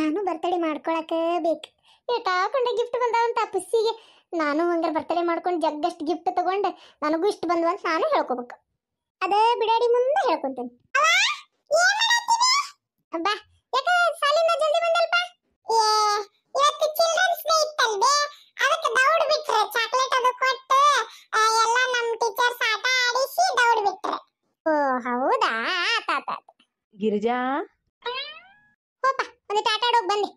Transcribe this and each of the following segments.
ನಾನು ಬರ್ತಡೇ ಮಾಡ್ಕೊಳಕ್ಕೇ ಬೇಕು ಹಾಕೊಂಡೆ ಗಿಫ್ಟ್ ಬಂದಾವಂತ ಪುಸ್ಸಿಗೆ ನಾನು ಹಂಗಾರೆ ಬರ್ತಡೇ ಮಾಡ್ಕೊಂಡು ಜಗ್ಗಷ್ಟು ಗಿಫ್ಟ್ ತಗೊಂಡೆ ನನಗೂ ಇಷ್ಟು ನಾನು ಹೇಳ್ಕೊಬೇಕು ಅದೇ ಬಿಡಾಡಿ ಮುಂದೆ ಹೇಳ್ಕೊಂತೀನಿ ಗಿರಿಜಾ ಹೊಲಾ ಬನ್ನಿ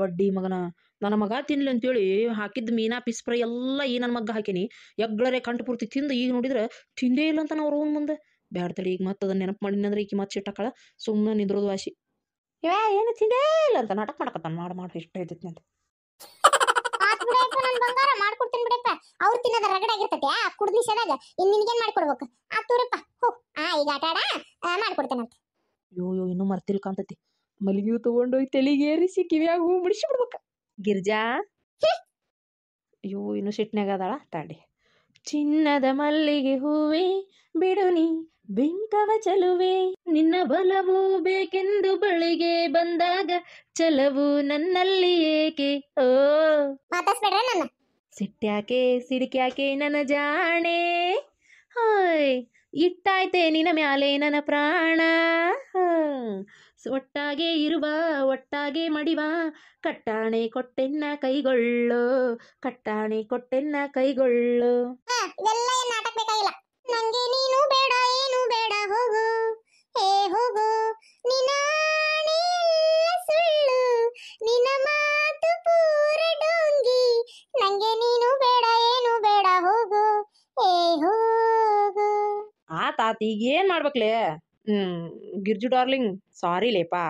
ಬಡ್ಡಿ ಮಗನ ನನ್ನ ಮಗ ತಿನ್ಲಿ ಅಂತೇಳಿ ಹಾಕಿದ್ದ ಮೀನಾ ಪಿಸ್ ಫ್ರೈ ಎಲ್ಲ ಈ ನನ್ನ ಮಗ್ಗ ಹಾಕಿನಿ ಎಗ್ಳರೇ ಕಂಟು ಪೂರ್ತಿ ತಿಂದು ಈಗ ನೋಡಿದ್ರೆ ತಿಂದೇ ಇಲ್ಲ ಅಂತ ನಾವು ಅವ್ರ ಮುಂದೆ ಬ್ಯಾಡ್ತಳಿ ಈಗ ಮತ್ತದ ಅದನ್ನ ನೆನಪು ಅಂದ್ರೆ ಈಕಿ ಮತ್ತೆ ಸಿಟ್ಟಾಕಳ ಸುಮ್ಮನೆ ನಿಂದ್ರೋದು ವಾಸಿ ಏನು ತಿಂದೇ ಇಲ್ಲ ಅಂತ ನಾಟಕ ಮಾಡಕತ್ತಾನ ಮಾಡಿ ಮಾಡಿ ಇಷ್ಟ ಐತಿ ಅಂತ ಅವ್ರು ತಿನ್ನದ ರಗಡಾಗಿರ್ತತೆ ಆ ಕುಡ್ದ ನಿಷೇದಾಗ ಇನ್ ನಿನಗೇನ್ ಮಾಡ್ಕೊಡ್ಬೇಕು ಆ ತೂರಪ್ಪ ಹೋ ಆ ಈಗ ಆಟ ಆಡ ಮಾಡ್ಕೊಡ್ತೇನಂತ ಅಯ್ಯೋ ಯೋ ಇನ್ನೂ ಮರ್ತಿಲ್ ಕಾಂತತಿ ಮಲ್ಲಿಗೆ ಹೂ ತಗೊಂಡೋಗಿ ತಲೆಗೇರಿಸಿ ಕಿವಿಯಾಗ ಹೂ ಮುಡಿಸಿ ಬಿಡ್ಬೇಕ ಗಿರ್ಜಾ ಅಯ್ಯೋ ಇನ್ನು ಸಿಟ್ನಾಗ ಅದಾಳ ತಾಡಿ ಚಿನ್ನದ ಮಲ್ಲಿಗೆ ಹೂವೆ ಬಿಡುನಿ ಬೆಂಕವ ಚಲುವೆ ನಿನ್ನ ಬಲವು ಬೇಕೆಂದು ಬಳಿಗೆ ಬಂದಾಗ ಚಲವು ನನ್ನಲ್ಲಿ ಏಕೆ ಓ ಮಾತಾಡ್ಬೇಡ ನನ್ನ ಸಿಟ್ಟ್ಯಾಕೆ ಸಿಡಿಕ್ಯಾಕೆ ನನ್ನ ಜಾಣೆ ಹಾಯ್ ಇಟ್ಟಾಯ್ತೆ ನಿನ್ನ ಮ್ಯಾಲೆ ನನ್ನ ಪ್ರಾಣ ಒಟ್ಟಾಗೆ ಇರುವ ಒಟ್ಟಾಗೆ ಮಡಿವ ಕಟ್ಟಾಣೆ ಕೊಟ್ಟೆನ್ನ ಕೈಗೊಳ್ಳು ಕಟ್ಟಾಣೆ ಕೊಟ್ಟೆನ್ನ ಕೈಗೊಳ್ಳು ನೀನು ಬೇಡ ಏನು ಬೇಡ ಹೋಗು ಹೇ ಹೋಗು ಆತ ಈಗ ಏನ್ ಮಾಡ್ಬೇಕ್ಲೇ ಹ್ಮ್ ಗಿರ್ಜು ಡಾರ್ಲಿಂಗ್ ಸಾರಿ ಲೇಪಾ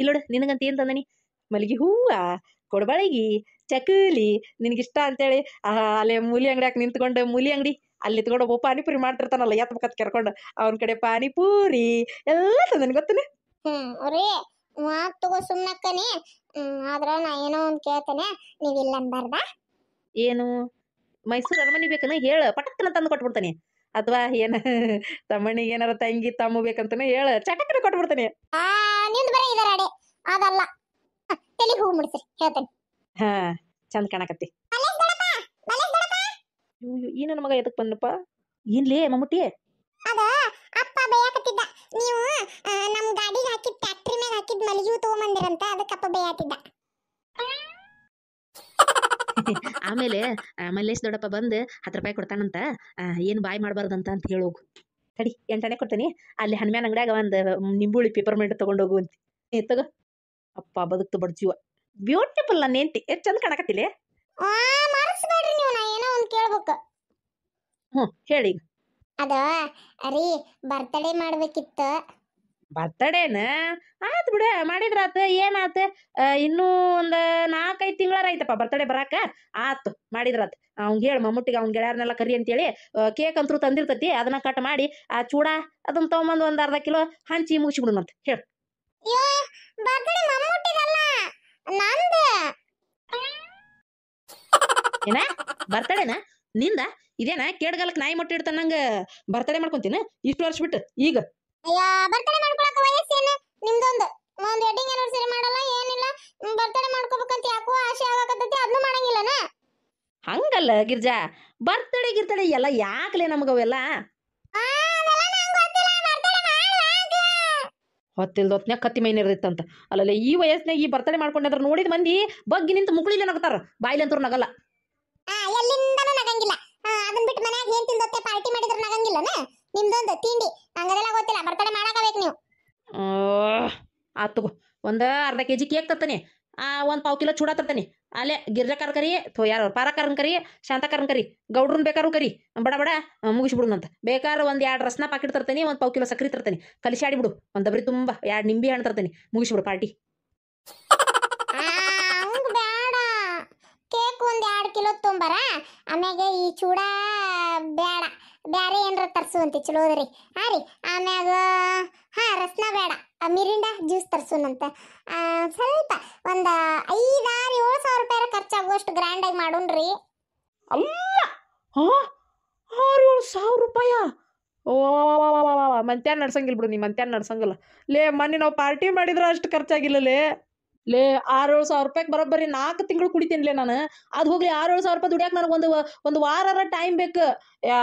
ಇಲ್ಲೋಡ ನಿನಗಂತ ಏನು ತಂದನಿ ಮಲ್ಲಿಗೆ ಹೂವ ಕೊಡಬಳಿಗಿ ಚಕಲಿ ನಿನಗಿಷ್ಟ ಅಂತೇಳಿ ಅಲ್ಲೇ ಮೂಲಿ ಅಂಗಡಿಯಾಕ ನಿಂತ್ಕೊಂಡು ಮೂಲಿ ಅಂಗಡಿ ಅಲ್ಲಿ ನಿಂತ್ಕೊಂಡು ಒಬ್ಬ ಪಾನಿಪುರಿ ಮಾಡ್ತಿರ್ತಾನಲ್ಲ ಎತ್ತ ಪಕ್ಕದ ಅವನ ಕಡೆ ಪಾನಿಪುರಿ ಎಲ್ಲ ತಂದನಿ ಗೊತ್ತನೆ ಹ್ಞೂ ತಗೋ ಆದ್ರೆ ನಾ ಏನೋ ಕೇಳ್ತಾನೆ ನೀವಿಲ್ಲ ಏನು ಮೈಸೂರು ಅರಮನೆ ಬೇಕನ ಹೇಳು ಪಟ್ಟನ ತಂದು ಕೊಟ್ಬಿಡ್ತಾನೆ ಅಥವಾ ಏನ ತಮ್ಮಣ್ಣಿಗೆ ಏನಾರ ತಂಗಿ ತಮ್ಮ ಬೇಕಂತಾನೆ ಹೇಳ ಚಟಕನ ಕೊಟ್ಬಿಡ್ತಾನೆ ಅದಲ್ಲ ತಲೆಗೆ ಹೂ ಮುಡಿಸ್ರಿ ಹೇಳ್ತೇನೆ ಹಾ ಚಂದ ಕಾಣಕತ್ತಿ ಈ ನನ್ನ ಮಗ ಎದಕ್ ಬಂದಪ್ಪ ಏನ್ಲೇ ಮಮ್ಮುಟ್ಟಿ ಅದ ಆಮೇಲೆ ಮಲ್ಲೇಶ್ ದೊಡ್ಡಪ್ಪ ಬಂದು ಹತ್ತು ರೂಪಾಯಿ ಕೊಡ್ತಾನಂತ ಏನು ಬಾಯ್ ಮಾಡಬಾರ್ದಂತ ಅಂತ ಹೇಳೋಗು ತಡಿ ಎಂಟನೇ ಕೊಡ್ತೀನಿ ಅಲ್ಲಿ ಹನ್ಮ್ಯಾನ್ ಅಂಗಡಿಯಾಗ ಒಂದು ನಿಂಬುಳಿ ಪೇಪರ್ ತೊಗೊಂಡೋಗು ಅಂತ ತಗೋ ಅಪ್ಪ ಬದುಕ್ತು ಬಡ ಜೀವ ಬ್ಯೂಟಿಫುಲ್ ನನ್ನ ಹೆಂಡತಿ ಎಷ್ಟು ಚಂದ ಕಾಣಕತ್ತಿಲ್ಲ ಮರಸ್ಬೇಡ್ರಿ ನೀವು ನಾ ಏನೋ ಒಂದು ಕೇಳ್ಬೇಕು ಹ್ಞೂ ಹೇಳಿ ಅದ ಅರಿ ಬರ್ತಡೇ ಮಾಡ್ಬೇಕಿತ್ತು ಬರ್ತಡೇನ ಆತು ಬಿಡ ಮಾಡಿದ್ರಾತು ಏನಾತ ಇನ್ನೂ ಒಂದು ನಾಲ್ಕೈದು ತಿಂಗಳಾರ ಐತಪ್ಪ ಬರ್ತಡೇ ಬರಾಕ ಆತು ಮಾಡಿದ್ರಾತ್ ಅವ್ನ್ ಹೇಳ್ ಮಮ್ಮುಟ್ಟಿಗೆ ಅವ್ನ ಗೆಳೆಯರ್ನೆಲ್ಲ ಕರಿ ಅಂತೇಳಿ ಕೇಕ್ ಅಂತೂ ತಂದಿರ್ತತಿ ಅದನ್ನ ಕಟ್ ಮಾಡಿ ಆ ಚೂಡ ಅದನ್ನ ತಗೊಂಬಂದ್ ಒಂದ್ ಅರ್ಧ ಕಿಲೋ ಹಂಚಿ ಮುಗಿಸ್ಬಿಡೋಣ ಅಂತ ಹೇಳಿ ಏನ ಬರ್ತಡೇನ ನಿಂದ ಇದೇನ ಕೇಡ್ಗಾಲಕ್ ನಾಯಿ ಮೊಟ್ಟೆ ಇಡ್ತಾನಂಗೆ ಬರ್ತಡೇ ಮಾಡ್ಕೊಂತೀನ ಇಷ್ಟು ವರ್ಷ ಬಿಟ್ಟು ಈಗ ಅಯ್ಯ ಬರ್ತಡೇ ಮಾಡ್ಕೊಳಕ ವಯಸ್ಸೇನು ನಿಮ್ದೊಂದು ಒಂದು ವೆಡ್ಡಿಂಗ್ ಆನಿವರ್ಸರಿ ಮಾಡಲ್ಲ ಏನಿಲ್ಲ ಬರ್ತಡೇ ಮಾಡ್ಕೋಬೇಕಂತ ಯಾಕೋ ಆಸೆ ಆಗಕತ್ತೈತಿ ಅದನ್ನು ಮಾಡಂಗಿಲ್ಲನ ಹಂಗಲ್ಲ ಗಿರ್ಜಾ ಬರ್ತಡೇ ಗಿರ್ತಡೇ ಎಲ್ಲ ಯಾಕಲೆ ನಮಗವೆಲ್ಲ ಹೊತ್ತಿಲ್ದೊತ್ನ್ಯಾಗ ಕತ್ತಿ ಮೈನ್ ಇರ್ತಂತ ಅಲ್ಲಲ್ಲ ಈ ವಯಸ್ಸಿನಾಗ ಈ ಬರ್ತಡೇ ಮಾಡ್ಕೊಂಡಾದ್ರ ನೋಡಿದ ಮಂದಿ ಬಗ್ಗಿ ನಿಂತು ಮುಗುಳಿಲೆ ನಗತಾರ ಬಾಯ್ಲಂತರು ನಗಲ್ಲ ಆ ಎಲ್ಲಿಂದನೂ ನಗಂಗಿಲ್ಲ ಅದನ್ನ ಬಿಟ್ಟು ಮನ್ಯಾಗ ಏನ್ ತಿಂದೊತ್ತೆ ಪಾರ್ಟಿ ಮಾಡಿದ್ರು ನಗಂಗಿಲ್ಲನ ನಿಮ್ದೊಂದು ತಿಂಡಿ ನಂಗದೆಲ್ಲ ಗೊತ್ತಿಲ್ಲ ಬರ್ತಡೆ ಮಾಡಾಕಬೇಕು ನೀವು ಆತ್ ತಗೋ ಒಂದು ಅರ್ಧ ಕೆ ಜಿ ಕೇಕ್ ತರ್ತೀನಿ ಆ ಒಂದು ಪಾವು ಕಿಲೋ ಚೂಡ ತರ್ತೀನಿ ಅಲ್ಲೇ ಗಿರ್ಜಕಾರ ಕರಿ ಥೋ ಯಾರು ಪಾರಕಾರನ್ ಕರಿ ಶಾಂತಕಾರನ್ ಕರಿ ಗೌಡ್ರನ್ ಬೇಕಾರು ಕರಿ ಬಡ ಬಡ ಅಂತ ಬೇಕಾದ್ರೆ ಒಂದು ಎರಡು ರಸ್ನ ಪಾಕಿಟ್ ತರ್ತೀನಿ ಒಂದು ಪಾವು ಕಿಲೋ ಸಕ್ರೆ ತರ್ತೀನಿ ಕಲಿಸಾಡಿಬಿಡು ಒಂದು ಡಬ್ರಿ ತುಂಬ ಎರಡು ನಿಂಬೆ ಹಣ್ಣು ತರ್ತೀನಿ ಮುಗಿಸ್ಬಿಡು ಪಾರ್ಟಿ ಕೇಕ್ ಒಂದು ಎರಡು ಕಿಲೋ ತುಂಬರ ಆಮ್ಯಾಗೆ ಈ ಚೂಡ ಬೇಡ ಚಲೋ ಅದ ರೀ ಹಾ ರೀ ಆಮ್ಯಾಗ ಹಾ ರಸ್ನ ಬೇಡ ಮಿರಿಂಡ ಜ್ಯೂಸ್ ತರ್ಸುನಂತೆ ಸ್ವಲ್ಪ ಒಂದು ಐದಾರು ಏಳು ಸಾವಿರ ರೂಪಾಯಿ ಖರ್ಚಾಗುವಷ್ಟು ಗ್ರ್ಯಾಂಡಾಗಿ ಮಾಡೋಣ್ರಿ ಅಲ್ಲ ಹಾ ಆರು ಏಳು ಸಾವಿರ ರೂಪಾಯ ಓ ಮಂತ್ಯಾನ ನಡ್ಸಂಗಿಲ್ಲ ಬಿಡು ನೀ ಮಂತ್ಯಾನ ನಡ್ಸಂಗಿಲ್ಲ ಲೇ ಮೊನ್ನೆ ನಾವು ಪಾರ್ಟಿ ಮಾಡಿದ್ರೆ ಅಷ್ಟು ಖರ್ಚಾಗಿಲ್ಲ ಲೇ ಲೇ ಸಾವ್ರ ರೂಪಾಯಿ ಸಾವಿರ ರೂಪಾಯಿಗೆ ಬರೋಬ್ಬರಿ ನಾಲ್ಕು ತಿಂಗಳು ಕುಡಿತೀನಿಲೇ ನಾನು ಅದ್ ಹೋಗ್ಲಿ ಆರ್ ಏಳು ಸಾವಿರ ರೂಪಾಯಿ ದುಡಿಯಕ್ಕೆ ನನಗೆ ಒಂದು ಒಂದು ವಾರ ಟೈಮ್ ಬೇಕು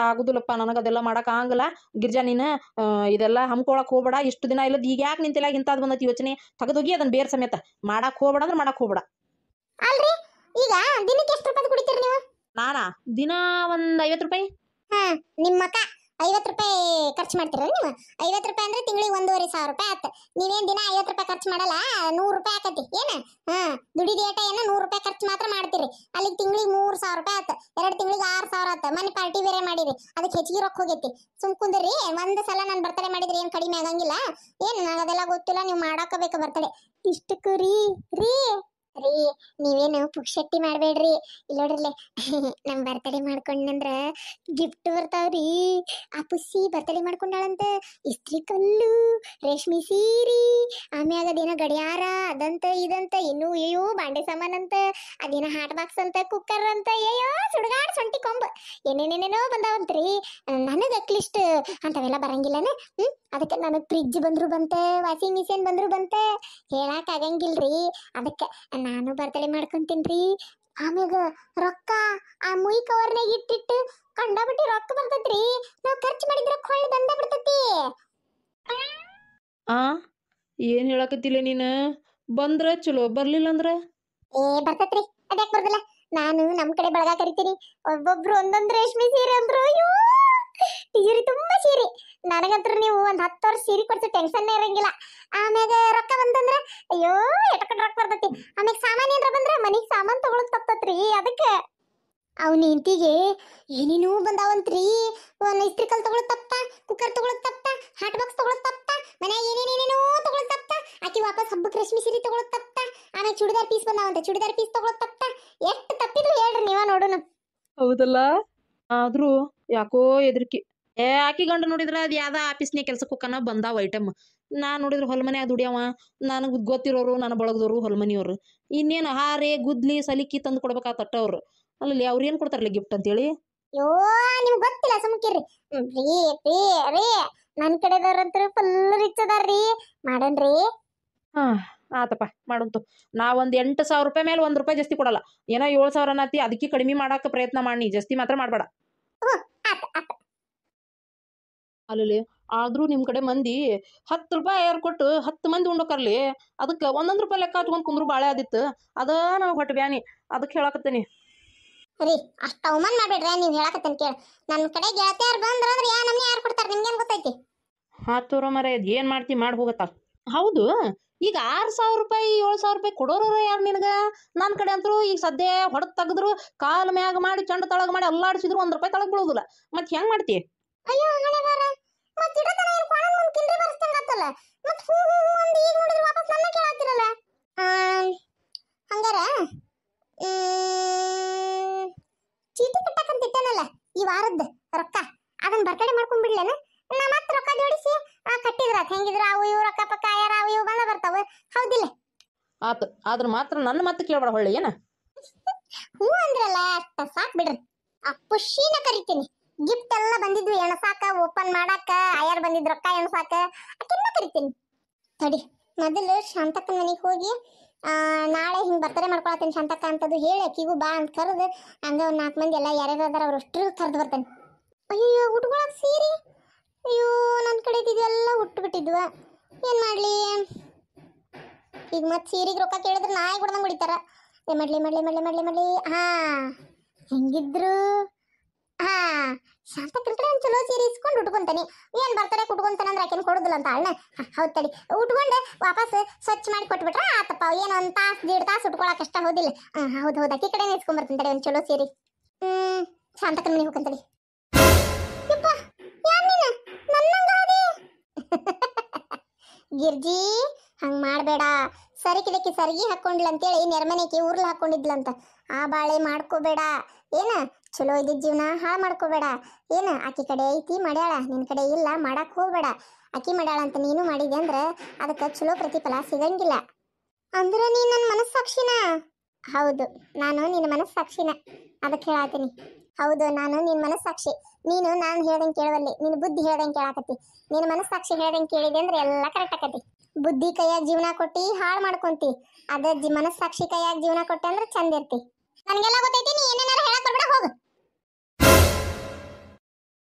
ಆಗುದಿಲ್ಲಪ್ಪ ನನಗೆ ಅದೆಲ್ಲ ಆಗಲ್ಲ ಗಿರ್ಜಾ ನೀನು ಇದೆಲ್ಲ ಹಮ್ಕೊಳಕ್ಕೆ ಹೋಗ್ಬೇಡ ಇಷ್ಟು ದಿನ ಇಲ್ಲದ ಈಗ ಯಾಕೆ ನಿಂತಿಲ್ಲ ಇಂಥದ್ದು ಬಂದೈತಿ ಯೋಚನೆ ತೆಗೆದೋಗಿ ಅದನ್ ಬೇರೆ ಸಮೇತ ಮಾಡಕ್ಕೆ ಹೋಗ್ಬೇಡ ಅಂದ್ರೆ ಮಾಡಕ್ಕೆ ಹೋಗ್ಬೇಡ ಅಲ್ರಿ ಈಗ ದಿನಕ್ಕೆ ಎಷ್ಟು ರೂಪಾಯಿ ನೀವು ನಾನಾ ದಿನ ಒಂದು ಐವತ್ತು ರೂಪಾಯಿ ನಿಮ್ಮ ಐವತ್ತು ರೂಪಾಯಿ ಖರ್ಚು ಮಾಡ್ತೀರ ನೀವು ಐವತ್ತು ರೂಪಾಯಿ ಅಂದ್ರೆ ತಿಂಗಳಿಗೆ ಒಂದೂವರೆ ಸಾವಿರ ರೂಪಾಯಿ ಆತ ನೀವೇನ್ ದಿನ ಐವತ್ತು ರೂಪಾಯಿ ಖರ್ಚು ಮಾಡಲ್ಲ ನೂರು ರೂಪಾಯಿ ಆಕತಿ ಏನ ಹಾ ದುಡಿದ ಏಟ ಏನ ನೂರು ರೂಪಾಯಿ ಖರ್ಚು ಮಾತ್ರ ಮಾಡ್ತೀರಿ ಅಲ್ಲಿ ತಿಂಗಳಿಗೆ ಮೂರು ಸಾವಿರ ರೂಪಾಯಿ ಆತ ಎರಡು ತಿಂಗಳಿಗೆ ಆರು ಸಾವಿರ ಆತ ಮನೆ ಪಾರ್ಟಿ ಬೇರೆ ಮಾಡಿರಿ ಅದಕ್ಕೆ ಹೆಚ್ಚಿಗೆ ರೊಕ್ಕ ಹೋಗೈತಿ ಸುಮ್ ಕುಂದ್ರಿ ಒಂದು ಸಲ ನಾನು ಬರ್ತಡೆ ಮಾಡಿದ್ರೆ ಏನು ಕಡಿಮೆ ಆಗಂಗಿಲ್ಲ ಏನ್ ನನಗೆಲ್ಲ ಗೊತ್ತಿಲ್ಲ ನೀವು ಮಾಡಾಕಬೇಕು ಬರ್ತಡೆ ಇಷ್ಟಕ್ಕೂ ರೀ ರೀ ರೀ ನೀವೇನು ಪುಕ್ಷಟ್ಟಿ ಮಾಡಬೇಡ್ರಿ ಇಲ್ಲೋಡ್ರಲ್ಲೇ ನಮ್ ಬರ್ತಡೇ ಮಾಡ್ಕೊಂಡಂದ್ರ ಗಿಫ್ಟ್ ಬರ್ತಾವ್ರಿ ಆ ಪುಸ್ಸಿ ಬರ್ತಡೇ ಮಾಡ್ಕೊಂಡಾಳಂತ ಇಸ್ತ್ರಿ ಕಲ್ಲು ರೇಷ್ಮೆ ಸೀರಿ ಆಮ್ಯಾಗ ಅದೇನೋ ಗಡಿಯಾರ ಅದಂತ ಇದಂತ ಇನ್ನು ಅಯ್ಯೋ ಬಾಂಡೆ ಸಾಮಾನ್ ಅಂತ ಅದೇನೋ ಹಾಟ್ ಬಾಕ್ಸ್ ಅಂತ ಕುಕ್ಕರ್ ಅಂತ ಅಯ್ಯೋ ಸುಡುಗಾಡ್ ಸೊಂಟಿ ಕೊಂಬ ಏನೇನೇನೇನೋ ಬಂದಾವಂತ್ರಿ ನನಗೆ ಅಟ್ಲೀಸ್ಟ್ ಅಂತವೆಲ್ಲ ಬರಂಗಿಲ್ಲನೆ ಹ್ಞೂ ಅದಕ್ಕೆ ನನಗೆ ಫ್ರಿಜ್ ಬಂದ್ರು ಬಂತೆ ವಾಷಿಂಗ್ ಮಿಷಿನ್ ಬಂದ್ರು ಬಂತೆ ಹೇಳಕ್ ರೀ ಅದಕ್ಕೆ ನಾನು ಬರ್ತಡೆ ಮಾಡ್ಕೊಂತೀನಿ ಆಮ್ಯಾಗ ರೊಕ್ಕ ಆ ಮುಯಿ ಕವರ್ನಾಗ ಇಟ್ಟಿಟ್ಟು ಕಂಡಬಿಟ್ಟು ರೊಕ್ಕ ಬರ್ತೈತ್ರಿ ನಾವು ಖರ್ಚು ಮಾಡಿದ್ರೆ ಹೊಳ್ಳಿ ಬಂದ ಬಿಡ್ತೈತಿ ಆ ಏನು ಹೇಳಕತ್ತಿಲ್ಲ ನೀನು ಬಂದ್ರ ಚಲೋ ಬರ್ಲಿಲ್ಲ ಅಂದ್ರೆ ಏ ಬರ್ತತ್ರಿ ಅದಕ್ಕೆ ಬರ್ದಿಲ್ಲ ನಾನು ನಮ್ಮ ಕಡೆ ಬಳಗ ಕರಿತೀನಿ ಒಬ್ಬೊಬ್ರು ಒಂದೊಂದು ರೇಷ್ಮೆ ಸೀರೆ ಅಂದ್ರು ಅಯ್ಯೋ ಸೀರೆ ತುಂಬಾ ಸೀರೆ ನನಗಂತ್ರ ನೀವು ಒಂದು ಹತ್ತು ವರ್ಷ ಸೀರೆ ಕೊಡ್ಸೋ ಟೆನ್ಷನ್ನೇ ಇರಂಗಿಲ್ಲ ಆಮ್ಯಾಗ ರೊಕ್ಕ ಬಂತಂದ್ರೆ ಅಯ್ಯೋ ಎಟಕಡೆ ರೊಕ್ಕ ಬರ್ತೈತಿ ಆಮ್ಯಾಗ ಸಾಮಾನು ಏನ್ರ ಬಂದ್ರೆ ಮನೆಗೆ ಸಾಮಾನು ತಗೊಳಕ್ ತಪ್ಪತ್ರಿ ಅದಕ್ಕೆ ಅವ್ನ ಹೆಂಡತಿಗೆ ಏನೇನೂ ಬಂದಾವಂತ್ರಿ ಒಂದು ಇಸ್ತ್ರಿ ಕಲ್ ತಗೊಳಕ್ ತಪ್ಪ ಕುಕ್ಕರ್ ತಗೊಳಕ್ ತಪ್ಪ ಹಾಟ್ ಬಾಕ್ಸ್ ತಗೊಳಕ್ ತಪ್ಪ ಮನ್ಯಾಗ ಏನೇನೇನೇನೋ ತಗೊಳಕ್ ತಪ್ಪ ಆಕಿ ವಾಪಸ್ ಹಬ್ಬಕ್ಕೆ ರಶ್ಮಿ ಸೀರೆ ತಗೊಳಕ್ ತಪ್ಪ ಆಮೇಲೆ ಚುಡಿದಾರ್ ಪೀಸ್ ಬಂದಾವಂತ ಚುಡಿದಾರ್ ಪೀಸ್ ತಗೊಳಕ್ ತಪ್ಪ ಎಷ್ಟು ತಪ್ಪಿದ್ರು ಹೇಳ್ರಿ ನೀವ ನೋಡೋಣ ಹೌದಲ್ಲ ಆದ್ರೂ ಯಾಕೋ ಎದ್ರಿಕೆ ಏ ಆಕಿ ಗಂಡ ನೋಡಿದ್ರ ಅದ್ ಯಾವ್ದ ಆಫೀಸ್ನೇ ಕೆಲ್ಸಕ್ಕೆ ಹೋಗನ ಬಂದಾವ ಐಟಮ್ ನಾ ನೋಡಿದ್ರೆ ಹೊಲ್ಮನೆ ದುಡಿಯವ ನನಗೆ ಗೊತ್ತಿರೋರು ನನ್ನ ಬಳಗದವರು ಹೊಲ್ಮನಿಯವರು ಇನ್ನೇನು ಹಾರೆ ಗುದ್ಲಿ ಸಲಿಕಿ ತಂದು ಕೊಡ್ಬೇಕಾತಟ್ಟ ಅವ್ರು ಅಲ್ಲಿ ಅವ್ರು ಏನು ಕೊಡ್ತಾರಲ್ಲ ಗಿಫ್ಟ್ ಅಂತೇಳಿ ಯೋ ನಿಮ್ಗೆ ಗೊತ್ತಿಲ್ಲ ಸುಮ್ಕಿರಿ ರೀ ರೀ ರೀ ನನ್ನ ಫುಲ್ ರಿಚ್ ಅದಾರ್ರಿ ಮಾಡನ್ರಿ ಹಾ ಆತಪ್ಪ ಮಾಡಂತು ನಾ ಒಂದು ಎಂಟು ಸಾವಿರ ರೂಪಾಯಿ ಮೇಲೆ ಒಂದು ರೂಪಾಯಿ ಜಾಸ್ತಿ ಕೊಡಲ್ಲ ಏನೋ ಏಳು ಸಾವಿರ ಅದಕ್ಕೆ ಕಡಿಮೆ ಮಾಡಾಕ ಪ್ರಯತ್ನ ಮಾಡಿ ಜಾಸ್ತಿ ಮಾತ್ರ ಮಾಡಬೇಡ ಅಲ್ಲಿ ಆದರೂ ನಿಮ್ಮ ಕಡೆ ಮಂದಿ ಹತ್ತು ರೂಪಾಯಿ ಯಾರು ಕೊಟ್ಟು ಹತ್ತು ಮಂದಿ ಉಂಡೋಕರ್ಲಿ ಅದಕ್ಕೆ ಒಂದೊಂದು ರೂಪಾಯಿ ಲೆಕ್ಕ ಹಚ್ಕೊಂಡು ಕುಂದ್ರು ಬಾಳೆ ಆದಿತ್ತು ಅದ ನಾವು ಹೊಟ್ಟು ಬ್ಯಾನಿ ಅದಕ್ಕೆ ಹೇಳಕತ್ತೀನಿ ರೀ ಅಷ್ಟು ಅವಮಾನ ಮಾಡ್ಬೇಡ್ರಿ ನೀವು ಹೇಳಕತ್ತೇನೆ ಕೇಳಿ ನನ್ನ ಕಡೆ ಗೆಳತಿಯರು ಅಂದ್ರೆ ಯಾ ನಮ್ಗೆ ಯಾರು ಕೊಡ್ತಾರೆ ನಿಮ್ಗೇನು ಗೊತ್ತೈತಿ ಹಾಂ ತೋರೋ ಮರ ಇದು ಏನು ಮಾಡ್ತಿ ಮಾಡಿ ಹೋಗತ್ತ ಹೌದು ಈಗ ಆರು ಸಾವಿರ ರೂಪಾಯಿ ಏಳು ಸಾವಿರ ರೂಪಾಯಿ ಕೊಡೋರು ಯಾರು ನಿನಗೆ ನನ್ನ ಕಡೆ ಅಂತೂ ಈಗ ಸದ್ಯ ಹೊಡೆದು ತೆಗೆದ್ರು ಕಾಲು ಮ್ಯಾಗ ಮಾಡಿ ಚಂಡ ತಳಗ ಮಾಡಿ ಅಲ್ಲಾಡಿಸಿದ್ರು ಒಂದು ರೂಪಾಯಿ ತಳಗ ಬೀಳೋದಿಲ್ಲ ಮತ್ತೆ ಹೆಂಗೆ ಮಾಡ್ತಿ ಅಯ್ಯೋ ಹಣೆ ಬಾರ ಮತ್ತೆ ಇಡತನ ಏನು ಕೊಣನ್ ಮುಂದೆ ಕಿಂಡ್ರಿ ಬರ್ಸ್ತಂಗತ್ತಲ್ಲ ಮತ್ತೆ ಹೂ ಹೂ ಹೂ ಈಗ ನೋಡಿದ್ರೆ ವಾಪಸ್ ನನ್ನ ಆ ಹಂಗಾರ ಚೀಟಿ ಕಟ್ಟಕಂತ ಇಟ್ಟನಲ್ಲ ಈ ವಾರದ್ದು ರೊಕ್ಕ ಅದನ್ನ ಬರ್ಕಡೆ ಮಾಡ್ಕೊಂಡ್ಬಿಡ್ಲೇನ ನಾ ಮತ್ತೆ ರೊಕ್ಕ ಜೋಡಿಸಿ ಕಟ್ಟಿದ್ರ ಹೆಂಗಿದ್ರ ಅವು ಇವು ರೊಕ್ಕ ಪಕ್ಕ ಯಾರ ಅವು ಇವು ಬಂದ ಬರ್ತಾವ ಹೌದಿಲ್ಲ ಆತು ಆದ್ರ ಮಾತ್ರ ನನ್ನ ಮತ್ತೆ ಕೇಳಬೇಡ ಹೊಳ್ಳಿ ಏನ ಹ್ಞೂ ಅಂದ್ರಲ್ಲ ಅಷ್ಟ ಸಾಕ್ ಬಿಡ್ರಿ ಆ ಖುಷಿನ ಕರಿತೀನಿ ಗಿಫ್ಟ್ ಎಲ್ಲ ಬಂದಿದ್ವಿ ಎಣಸಾಕ ಓಪನ್ ಮಾಡಾಕ ಆಯಾರ್ ಬಂದಿದ್ ರೊಕ್ಕ ಎಣಸಾಕ ಅಕ್ಕಿನ್ನ ಕರಿತೀನಿ ತಡಿ ಮೊದಲು ಶಾಂತಕ್ಕ ಮನೆಗೆ ಹೋಗಿ ನಾಳೆ ಹಿಂಗೆ ಬರ್ತಾರೆ ಮಾಡ್ಕೊಳತ್ತೀನಿ ಶಾಂತಕ್ಕ ಅಂತದ್ದು ಹೇಳಿ ಅಕ್ಕಿಗೂ ಬಾ ಅಂತ ಕರೆದು ಹಂಗೆ ನಾಲ್ಕು ಮಂದಿ ಎಲ್ಲ ಯಾರ್ಯಾರು ಅದಾರ ಅವ್ರು ಅಷ್ಟು ಕರೆದು ಬರ್ತೇನೆ ಅಯ್ಯೋ ಉಟ್ಕೊಳಕ್ ಸೀರೆ ಅಯ್ಯೋ ನನ್ನ ಕಡೆ ಇದೆಲ್ಲ ಉಟ್ಟು ಬಿಟ್ಟಿದ್ವ ಏನು ಮಾಡಲಿ ಈಗ ಮತ್ತೆ ಸೀರೆಗೆ ರೊಕ್ಕ ಕೇಳಿದ್ರೆ ನಾಯಿ ಕೊಡ್ದಂಗೆ ಹೊಡಿತಾರ ಏ ಮಾಡಲಿ ಮಾಡಲಿ ಮಾಡಲಿ ಮಾಡಲಿ ಮಾಡಲಿ ಹಾಂ ಹೆಂಗಿದ್ರು ಹಾ ಶಾಂತ ಕಿರ್ಕಡೆ ಚಲೋ ಸೀರೆ ಇಸ್ಕೊಂಡು ಉಟ್ಕೊಂತಾನೆ ಏನ್ ಬರ್ತಾರೆ ಕುಟ್ಕೊಂತಾನೆ ಅಂದ್ರೆ ಆಕೆನ ಕೊಡುದಿಲ್ಲ ಅಂತ ಅಣ್ಣ ಹೌದು ತಡಿ ಉಟ್ಕೊಂಡು ವಾಪಸ್ ಸ್ವಚ್ಛ ಮಾಡಿ ಕೊಟ್ಬಿಟ್ರ ಆತಪ್ಪ ಏನು ಒಂದು ತಾಸು ದೀಡ್ ತಾಸು ಉಟ್ಕೊಳಕ್ ಅಷ್ಟ ಹೋಗುದಿಲ್ಲ ಹಾ ಹೌದು ಹೌದು ಆಕೆ ಕಡೆ ಇಸ್ಕೊಂಡ್ ಬರ್ತೀನಿ ತಡಿ ಒಂದು ಚಲೋ ಸೀರೆ ಹ್ಮ್ ಶಾಂತ ಕಣ್ಮನಿ ಹೋಗಂತಡಿ ಗಿರ್ಜಿ ಹಂಗ್ ಮಾಡಬೇಡ ಸರಿಕಿದಕ್ಕೆ ಸರಿಗಿ ಹಾಕೊಂಡಿಲ್ಲ ಅಂತೇಳಿ ನೆರಮನೆಗೆ ಉರ್ಲ್ ಹಾಕೊಂಡಿದ್ಲಂತ ಆ ಬಾಳೆ ಮಾಡ್ಕೋಬೇಡ ಏನ ಚಲೋ ಇದ್ದಿದ್ದ ಜೀವನ ಹಾಳು ಮಾಡ್ಕೋಬೇಡ ಏನು ಆಕಿ ಕಡೆ ಐತಿ ಮಾಡ್ಯಾಳ ನಿನ್ನ ಕಡೆ ಇಲ್ಲ ಮಾಡಕ್ಕೆ ಹೋಗ್ಬೇಡ ಆಕಿ ಮಾಡ್ಯಾಳ ಅಂತ ನೀನು ಮಾಡಿದೆ ಅಂದ್ರೆ ಅದಕ್ಕೆ ಚಲೋ ಪ್ರತಿಫಲ ಸಿಗಂಗಿಲ್ಲ ಅಂದ್ರೆ ನೀನು ನನ್ನ ಮನಸ್ಸಾಕ್ಷಿನ ಹೌದು ನಾನು ನಿನ್ನ ಮನಸ್ಸಾಕ್ಷಿನ ಅದಕ್ಕೆ ಹೇಳಾತೀನಿ ಹೌದು ನಾನು ನಿನ್ನ ಮನಸ್ಸಾಕ್ಷಿ ನೀನು ನಾನು ಹೇಳ್ದಂಗೆ ಕೇಳುವಲ್ಲಿ ನಿನ್ನ ಬುದ್ಧಿ ಹೇಳ್ದಂಗೆ ಕೇಳಾಕತಿ ನಿನ್ನ ಮನಸ್ಸಾಕ್ಷಿ ಹೇಳ್ದಂಗೆ ಕೇಳಿದೆ ಅಂದ್ರೆ ಎಲ್ಲ ಕರೆಕ್ಟ್ ಆಕತಿ ಬುದ್ಧಿ ಕೈಯಾಗಿ ಜೀವನ ಕೊಟ್ಟಿ ಹಾಳು ಮಾಡ್ಕೊಂತಿ ಅದ ಮನಸ್ಸಾಕ್ಷಿ ಕೈಯಾಗಿ ಜೀವನ ಕೊಟ್ಟೆ ಅಂದ್ರೆ ಚಂದ ಇರ್ತಿ ನನಗೆಲ್ಲ ಗೊತ್ತೈತಿ ನೀ ಏನೇನಾರ ಹೇಳಕ್ ಬರ್ಬೇಡ ಹೋಗು